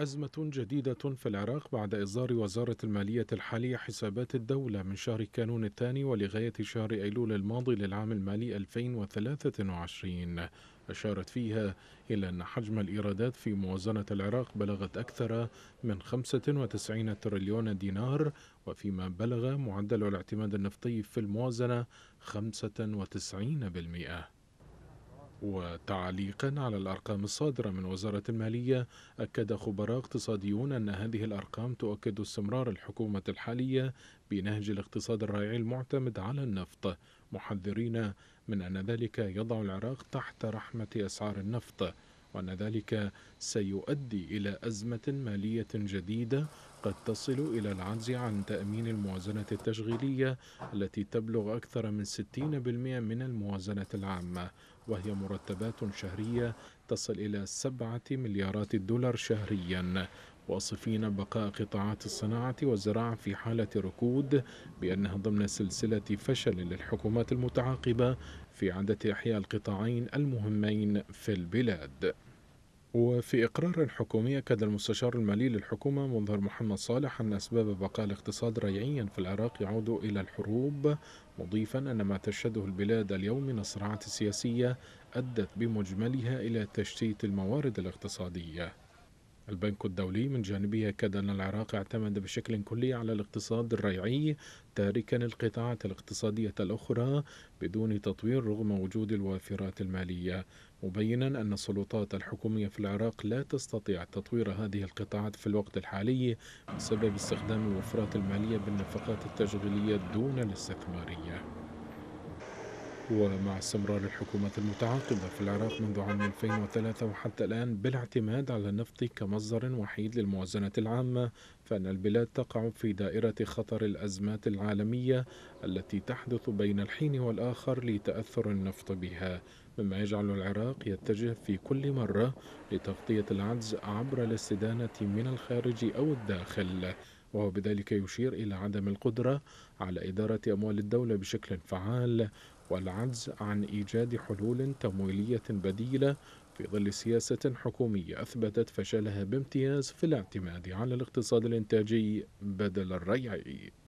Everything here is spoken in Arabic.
أزمة جديدة في العراق بعد إصدار وزارة المالية الحالية حسابات الدولة من شهر كانون الثاني ولغاية شهر أيلول الماضي للعام المالي 2023 أشارت فيها إلى أن حجم الإيرادات في موازنة العراق بلغت أكثر من 95 تريليون دينار وفيما بلغ معدل الاعتماد النفطي في الموازنة 95% وتعليقا على الأرقام الصادرة من وزارة المالية أكد خبراء اقتصاديون أن هذه الأرقام تؤكد استمرار الحكومة الحالية بنهج الاقتصاد الرائع المعتمد على النفط محذرين من أن ذلك يضع العراق تحت رحمة أسعار النفط وأن ذلك سيؤدي إلى أزمة مالية جديدة قد تصل إلى العجز عن تأمين الموازنة التشغيلية التي تبلغ أكثر من 60% من الموازنة العامة وهي مرتبات شهرية تصل إلى 7 مليارات دولار شهريا واصفين بقاء قطاعات الصناعة والزراعة في حالة ركود بأنها ضمن سلسلة فشل للحكومات المتعاقبة في عدة إحياء القطاعين المهمين في البلاد وفي إقرار حكومي أكد المستشار المالي للحكومة منظر محمد صالح أن أسباب بقاء الاقتصاد ريعيا في العراق يعود إلى الحروب مضيفا أن ما تشهده البلاد اليوم من الصراعات السياسية أدت بمجملها إلى تشتيت الموارد الاقتصادية البنك الدولي من جانبه أكد أن العراق اعتمد بشكل كلي على الاقتصاد الريعي تاركا القطاعات الاقتصادية الأخرى بدون تطوير رغم وجود الوافرات المالية مبينا أن السلطات الحكومية في العراق لا تستطيع تطوير هذه القطاعات في الوقت الحالي بسبب استخدام الوفرات المالية بالنفقات التشغيلية دون الاستثمارية ومع استمرار الحكومات المتعاقبة في العراق منذ عام 2003 وحتى الآن بالاعتماد على النفط كمصدر وحيد للموازنة العامة فإن البلاد تقع في دائرة خطر الأزمات العالمية التي تحدث بين الحين والآخر لتأثر النفط بها مما يجعل العراق يتجه في كل مرة لتغطية العجز عبر الاستدانة من الخارج أو الداخل وهو بذلك يشير إلى عدم القدرة على إدارة أموال الدولة بشكل فعال والعجز عن إيجاد حلول تمويلية بديلة في ظل سياسة حكومية أثبتت فشلها بامتياز في الاعتماد على الاقتصاد الإنتاجي بدل الريعي